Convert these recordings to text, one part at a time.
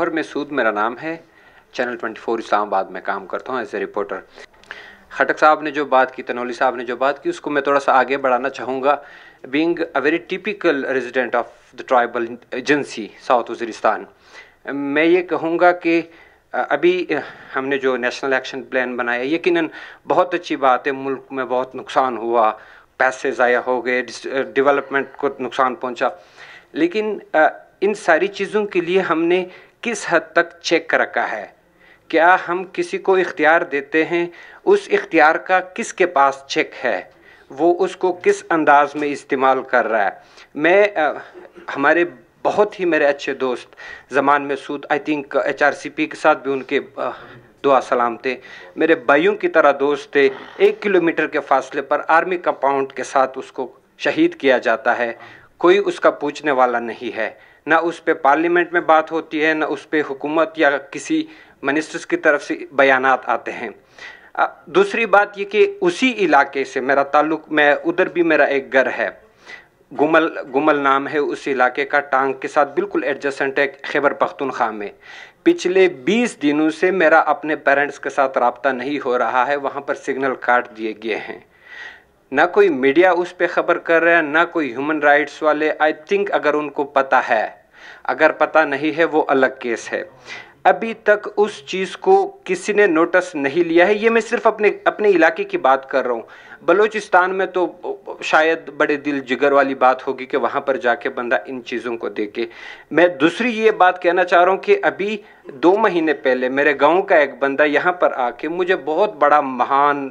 गौहर सूद मेरा नाम है चैनल 24 इस्लामाबाद में काम करता हूँ एज ए रिपोर्टर खटक साहब ने जो बात की तनौली साहब ने जो बात की उसको मैं थोड़ा सा आगे बढ़ाना चाहूँगा being a very typical resident of the tribal agency South Waziristan मैं ये कहूँगा कि अभी हमने जो नेशनल एक्शन प्लान बनाया यकीन बहुत अच्छी बात है मुल्क में बहुत नुकसान हुआ पैसे ज़ाया हो गए डेवलपमेंट को नुकसान पहुँचा लेकिन इन सारी चीज़ों के लिए हमने किस हद तक चेक रखा है क्या हम किसी को इख्तियार देते हैं उस इख्तियार का किसके पास चेक है वो उसको किस अंदाज में इस्तेमाल कर रहा है मैं आ, हमारे बहुत ही मेरे अच्छे दोस्त Zaman Masood I think H R C P के साथ भी उनके आ, दुआ सलाम थे मेरे भाइयों की तरह दोस्त थे एक किलोमीटर के फासले पर आर्मी कंपाउंड के साथ उसको शहीद किया जाता है कोई उसका पूछने वाला नहीं है ना उस पर पार्लियामेंट में बात होती है ना उस पर हुकूमत या किसी मिनिस्टर्स की तरफ से बयान आते हैं दूसरी बात ये कि उसी इलाके से मेरा ताल्लुक मैं उधर भी मेरा एक घर है गुमल गुमल नाम है उस इलाके का टांग के साथ बिल्कुल एडजस्टेंट है खैबर पख्तनख्वा में पिछले 20 दिनों से मेरा अपने पेरेंट्स के साथ रबता नहीं हो रहा है वहाँ पर सिग्नल काट दिए गए हैं ना कोई मीडिया उस पर खबर कर रहा है ना कोई ह्यूमन राइट्स वाले आई थिंक अगर उनको पता है अगर पता नहीं है वो अलग केस है अभी तक उस चीज़ को किसी ने नोटिस नहीं लिया है ये मैं सिर्फ अपने अपने इलाके की बात कर रहा हूँ बलूचिस्तान में तो शायद बड़े दिल जिगर वाली बात होगी कि वहाँ पर जाके बंदा इन चीज़ों को देखे मैं दूसरी ये बात कहना चाह रहा हूँ कि अभी दो महीने पहले मेरे गांव का एक बंदा यहाँ पर आके मुझे बहुत बड़ा महान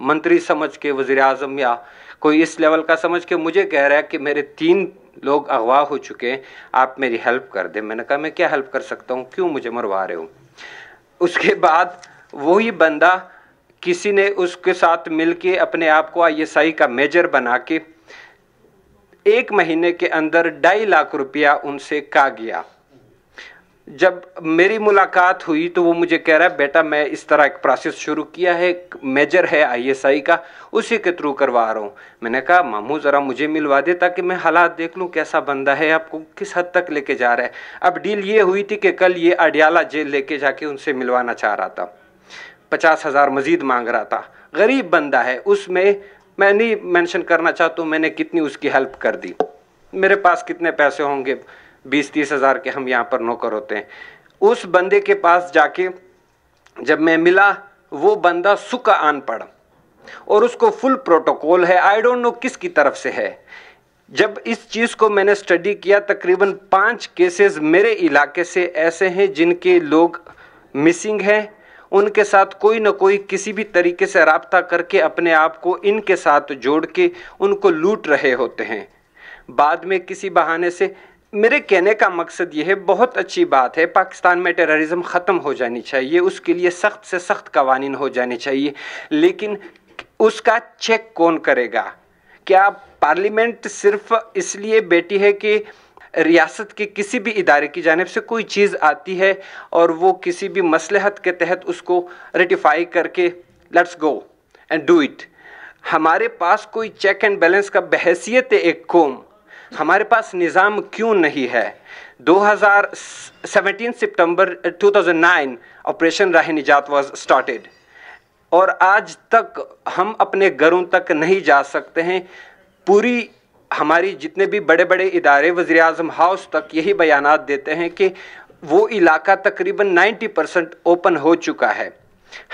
मंत्री समझ के वज़ी अजम या कोई इस लेवल का समझ के मुझे कह रहा है कि मेरे तीन लोग अगवा हो चुके हैं आप मेरी हेल्प कर दें मैंने कहा मैं क्या हेल्प कर सकता हूँ क्यों मुझे मरवा रहे हो उसके बाद वही बंदा किसी ने उसके साथ मिल के अपने आप को आई का मेजर बना के एक महीने के अंदर ढाई लाख रुपया उनसे का गया जब मेरी मुलाकात हुई तो वो मुझे कह रहा है बेटा मैं इस तरह एक प्रोसेस शुरू किया है एक मेजर है आईएसआई का उसी के थ्रू करवा रहा हूँ मैंने कहा मामू ज़रा मुझे मिलवा दे ताकि मैं हालात देख लूँ कैसा बंदा है आपको किस हद तक लेके जा रहा है अब डील ये हुई थी कि कल ये अडियाला जेल लेके जाके उनसे मिलवाना चाह रहा था पचास हज़ार मज़ीद मांग रहा था गरीब बंदा है उसमें मैं नहीं मैंशन करना चाहता हूँ मैंने कितनी उसकी हेल्प कर दी मेरे पास कितने पैसे होंगे बीस तीस हज़ार के हम यहाँ पर नौकर होते हैं उस बंदे के पास जाके जब मैं मिला वो बंदा सुख आन पड़ और उसको फुल प्रोटोकॉल है आई डोंट नो की तरफ से है जब इस चीज़ को मैंने स्टडी किया तकरीबन पांच केसेस मेरे इलाके से ऐसे हैं जिनके लोग मिसिंग हैं उनके साथ कोई ना कोई किसी भी तरीके से रबता करके अपने आप को इनके साथ जोड़ के उनको लूट रहे होते हैं बाद में किसी बहाने से मेरे कहने का मकसद यह है बहुत अच्छी बात है पाकिस्तान में टेररिज्म ख़त्म हो जानी चाहिए उसके लिए सख्त से सख्त कवानीन हो जाने चाहिए लेकिन उसका चेक कौन करेगा क्या पार्लियामेंट सिर्फ इसलिए बैठी है कि रियासत के किसी भी इदारे की जानब से कोई चीज़ आती है और वो किसी भी मसलहत के तहत उसको रेटिफाई करके let's go and do it हमारे पास कोई चेक एंड बैलेंस का बहसीत एक कौम हमारे पास निज़ाम क्यों नहीं है 2017 सितंबर 2009 ऑपरेशन राह निजात वॉज स्टार्टेड और आज तक हम अपने घरों तक नहीं जा सकते हैं पूरी हमारी जितने भी बड़े बड़े इदारे वज़ी अजम हाउस तक यही बयान देते हैं कि वो इलाका तकरीबन 90 परसेंट ओपन हो चुका है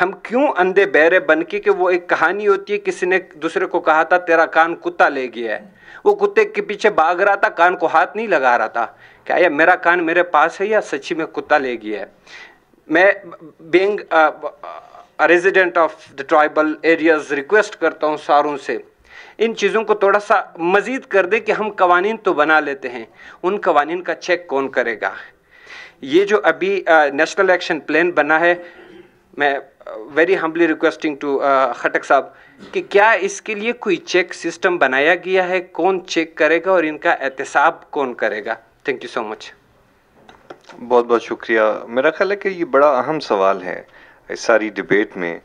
हम क्यों अंधे बहरे बन के कि वो एक कहानी होती है किसी ने दूसरे को कहा था तेरा कान कुत्ता ले गया है वो कुत्ते के पीछे भाग रहा था कान को हाथ नहीं लगा रहा था क्या यार मेरा कान मेरे पास है या सच्ची में कुत्ता ले गया है मैं being resident of the tribal areas request करता हूँ सारों से इन चीज़ों को थोड़ा सा मज़ीद कर दे कि हम कवानी तो बना लेते हैं उन कवानी का चेक कौन करेगा ये जो अभी नेशनल एक्शन प्लान बना है मैं very humbly requesting to Khattak साहब कि क्या इसके लिए कोई चेक सिस्टम बनाया गया है कौन चेक करेगा और इनका एहतसाब कौन करेगा थैंक यू सो मच बहुत बहुत शुक्रिया मेरा ख्याल है कि ये बड़ा अहम सवाल है इस सारी डिबेट में